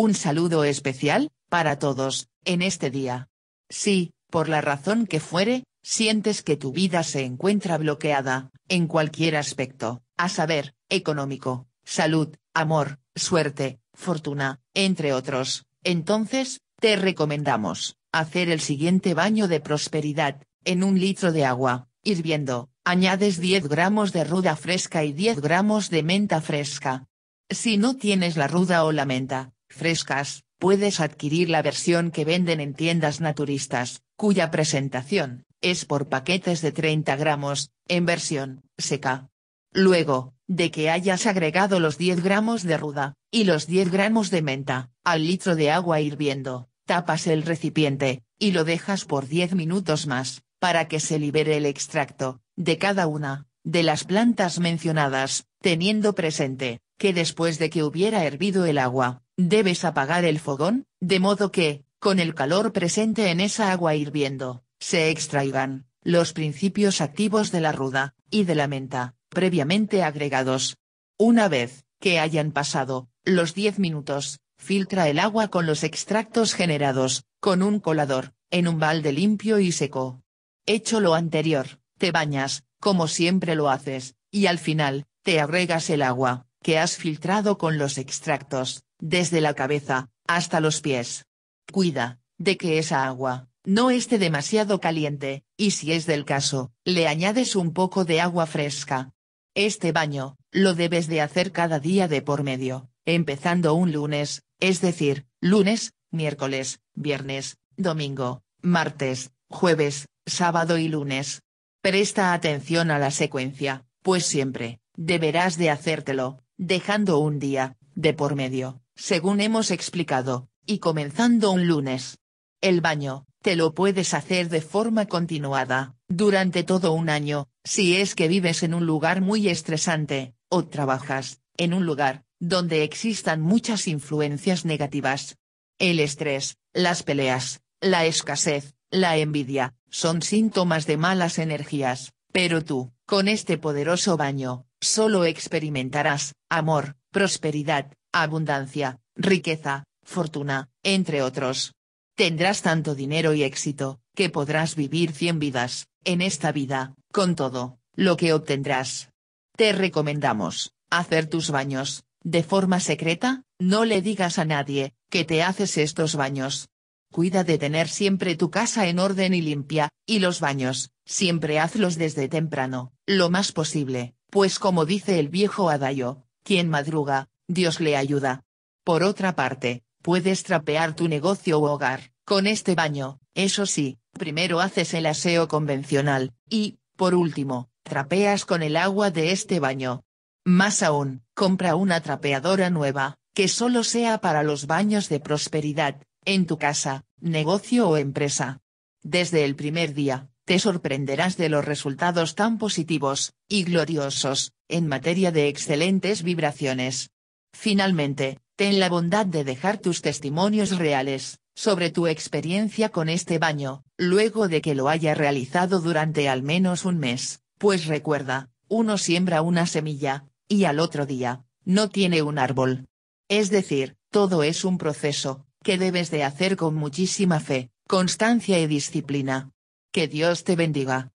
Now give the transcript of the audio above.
Un saludo especial, para todos, en este día. Si, por la razón que fuere, sientes que tu vida se encuentra bloqueada, en cualquier aspecto, a saber, económico, salud, amor, suerte, fortuna, entre otros, entonces, te recomendamos, hacer el siguiente baño de prosperidad, en un litro de agua, hirviendo, añades 10 gramos de ruda fresca y 10 gramos de menta fresca. Si no tienes la ruda o la menta, frescas, puedes adquirir la versión que venden en tiendas naturistas, cuya presentación, es por paquetes de 30 gramos, en versión, seca. Luego, de que hayas agregado los 10 gramos de ruda, y los 10 gramos de menta, al litro de agua hirviendo, tapas el recipiente, y lo dejas por 10 minutos más, para que se libere el extracto, de cada una, de las plantas mencionadas, teniendo presente, que después de que hubiera hervido el agua, Debes apagar el fogón, de modo que, con el calor presente en esa agua hirviendo, se extraigan los principios activos de la ruda y de la menta, previamente agregados. Una vez que hayan pasado los 10 minutos, filtra el agua con los extractos generados, con un colador, en un balde limpio y seco. Hecho lo anterior, te bañas, como siempre lo haces, y al final, te agregas el agua, que has filtrado con los extractos, desde la cabeza, hasta los pies. Cuida, de que esa agua, no esté demasiado caliente, y si es del caso, le añades un poco de agua fresca. Este baño, lo debes de hacer cada día de por medio, empezando un lunes, es decir, lunes, miércoles, viernes, domingo, martes, jueves, sábado y lunes. Presta atención a la secuencia, pues siempre, deberás de hacértelo, dejando un día, de por medio, según hemos explicado, y comenzando un lunes. El baño, te lo puedes hacer de forma continuada, durante todo un año, si es que vives en un lugar muy estresante, o trabajas, en un lugar, donde existan muchas influencias negativas. El estrés, las peleas, la escasez, la envidia, son síntomas de malas energías, pero tú, con este poderoso baño, solo experimentarás, amor, prosperidad, abundancia, riqueza, fortuna, entre otros. Tendrás tanto dinero y éxito, que podrás vivir cien vidas, en esta vida, con todo, lo que obtendrás. Te recomendamos, hacer tus baños, de forma secreta, no le digas a nadie, que te haces estos baños. Cuida de tener siempre tu casa en orden y limpia, y los baños, siempre hazlos desde temprano, lo más posible, pues como dice el viejo Adayo, quien madruga, Dios le ayuda. Por otra parte, puedes trapear tu negocio u hogar, con este baño, eso sí, primero haces el aseo convencional, y, por último, trapeas con el agua de este baño. Más aún, compra una trapeadora nueva, que solo sea para los baños de prosperidad, en tu casa, negocio o empresa. Desde el primer día, te sorprenderás de los resultados tan positivos, y gloriosos, en materia de excelentes vibraciones. Finalmente, ten la bondad de dejar tus testimonios reales, sobre tu experiencia con este baño, luego de que lo haya realizado durante al menos un mes, pues recuerda, uno siembra una semilla, y al otro día, no tiene un árbol. Es decir, todo es un proceso, que debes de hacer con muchísima fe, constancia y disciplina. Que Dios te bendiga.